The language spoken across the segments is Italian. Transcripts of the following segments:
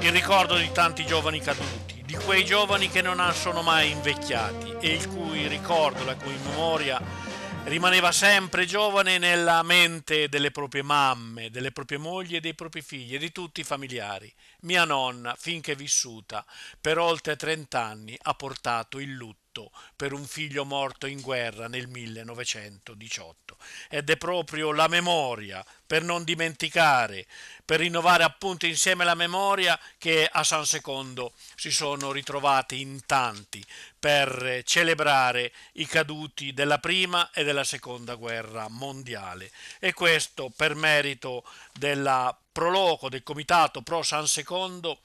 il ricordo di tanti giovani caduti, di quei giovani che non sono mai invecchiati e il cui ricordo, la cui memoria rimaneva sempre giovane nella mente delle proprie mamme, delle proprie mogli e dei propri figli e di tutti i familiari. Mia nonna, finché vissuta, per oltre 30 anni ha portato il lutto lutto per un figlio morto in guerra nel 1918. Ed è proprio la memoria, per non dimenticare, per rinnovare appunto insieme la memoria, che a San Secondo si sono ritrovati in tanti per celebrare i caduti della prima e della seconda guerra mondiale. E questo per merito della proloco del Comitato Pro San Secondo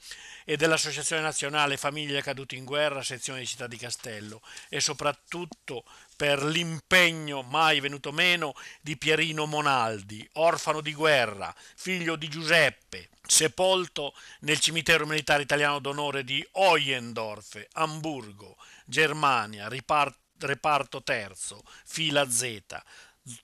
e dell'Associazione Nazionale Famiglie Cadute in Guerra, sezione di Città di Castello e soprattutto per l'impegno mai venuto meno di Pierino Monaldi, orfano di guerra, figlio di Giuseppe, sepolto nel cimitero militare italiano d'onore di Oiendorf, Amburgo, Germania, riparto reparto terzo, fila Z,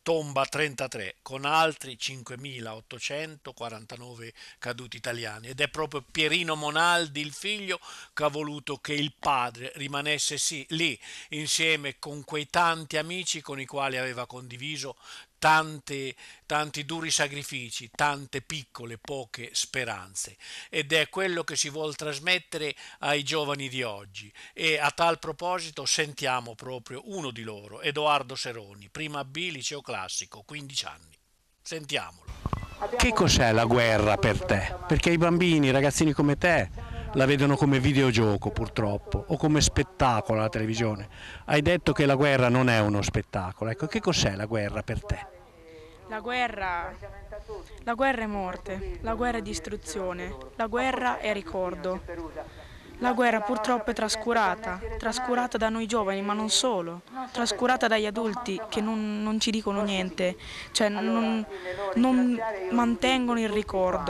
tomba 33 con altri 5.849 caduti italiani ed è proprio Pierino Monaldi il figlio che ha voluto che il padre rimanesse sì, lì insieme con quei tanti amici con i quali aveva condiviso tante, tanti duri sacrifici, tante piccole, poche speranze. Ed è quello che si vuole trasmettere ai giovani di oggi. E a tal proposito sentiamo proprio uno di loro, Edoardo Seroni, prima B liceo classico, 15 anni. Sentiamolo. Che cos'è la guerra per te? Perché i bambini, i ragazzini come te la vedono come videogioco purtroppo o come spettacolo alla televisione. Hai detto che la guerra non è uno spettacolo, ecco che cos'è la guerra per te? La guerra, la guerra è morte, la guerra è distruzione, la guerra è ricordo. La guerra purtroppo è trascurata, trascurata da noi giovani, ma non solo, trascurata dagli adulti che non, non ci dicono niente, cioè non, non mantengono il ricordo.